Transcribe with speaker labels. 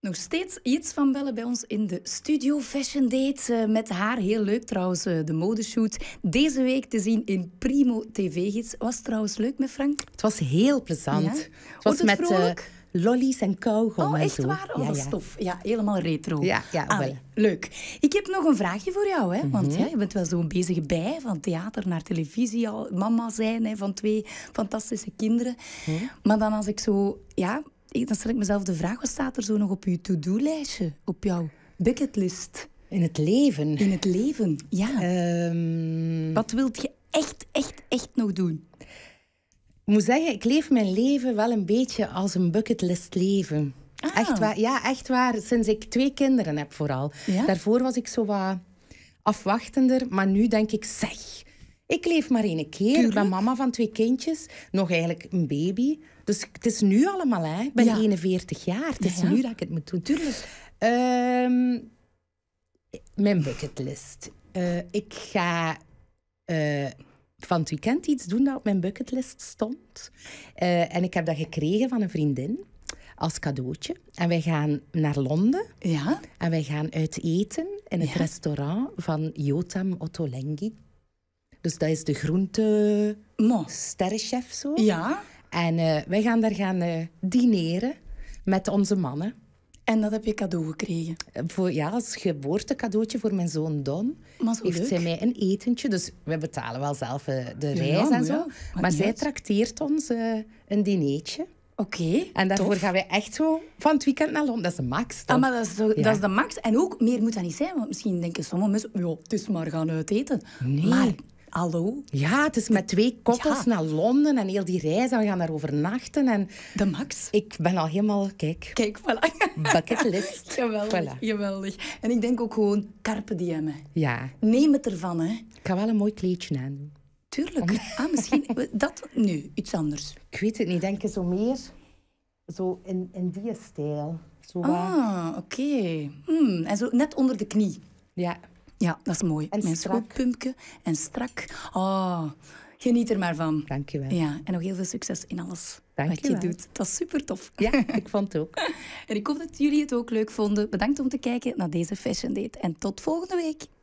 Speaker 1: Nog steeds iets van bellen bij ons in de studio Fashion Date. Eh, met haar heel leuk trouwens, eh, de modeshoot. Deze week te zien in Primo TV-gids. Was trouwens leuk met Frank? Het
Speaker 2: was heel plezant. Het was met eh, lollies en kauwgom Oh, echt en zo. waar? Oh, ja, ja. stof.
Speaker 1: Ja, helemaal retro. Ja, ja Leuk. Ik heb nog een vraagje voor jou. Hè? Mhm. Want ja, je bent wel zo'n bezig bij, van theater naar televisie. Al mama zijn hè, van twee fantastische kinderen. Mhm. Maar dan als ik zo... Ja, ik, dan stel ik mezelf de vraag, wat staat er zo nog op je to-do-lijstje? Op jouw bucketlist? In het leven. In het leven, ja. Ehm, wat wilt je echt, echt, echt nog doen? Ik moet zeggen, ik leef mijn leven wel
Speaker 2: een beetje als een bucketlist leven. Ah. Echt waar, ja, echt waar. Sinds ik twee kinderen heb vooral. Daarvoor was ik zo wat afwachtender. Maar nu denk ik, zeg, ik leef maar één keer. Ik ben mama van twee kindjes. Nog eigenlijk een baby. Dus het is nu allemaal, hè. Ik ben 41 jaar. Het is nu dat ik het moet doen. Tuurlijk. Ehm, mijn bucketlist. Eh, ik ga eh, van het weekend iets doen dat op mijn bucketlist stond. Eh, en ik heb dat gekregen van een vriendin als cadeautje. En wij gaan naar Londen. Ja. En wij gaan uit eten in het restaurant van Jotam Ottolenghi. Dus dat is de groente... Mo. Sterrenchef zo. Ja. En eh, wij gaan daar gaan uh, dineren met onze mannen. En dat heb je cadeau gekregen? Eh, voor, ja, als geboortecadeautje voor mijn zoon Don. Maar zo heeft leuk. zij mij een etentje. Dus we betalen wel zelf de reis en zo. maar, zij trakteert ons een dineetje.
Speaker 1: Oké. en daarvoor gaan wij echt zo van het weekend naar Londen. Dat is de max. Ah, maar dat is, de, dat is, de max. En ook meer moet dat niet zijn. Want misschien denken sommige mensen: ja, het is maar gaan uit eten. Nee. Hallo? Ja, het is met twee koppels naar Londen en heel die reis. En we gaan daar overnachten. En
Speaker 2: de max? Ik ben al helemaal, kijk. Kijk, voilà.
Speaker 1: Bucketlist. geweldig, geweldig. En ik denk ook gewoon, carpe Ja. Neem het ervan, hè. Ik ga wel een mooi kleedje aan Tuurlijk. Ah, misschien dat nu, iets anders. Ik weet het niet. Denk zo meer
Speaker 2: zo in, in die stijl. Zo ah,
Speaker 1: oké. Okay. Hmm, en zo net onder de knie. Ja. Ja, dat is mooi. En Mijn en strak. Oh, geniet er maar van. Dank je wel. Ja, en nog heel veel succes in alles wat je, doet. Dat is super tof. Ja, ik vond het ook. en ik hoop dat jullie het ook leuk vonden. Bedankt om te kijken naar deze Fashion Date. En tot volgende week.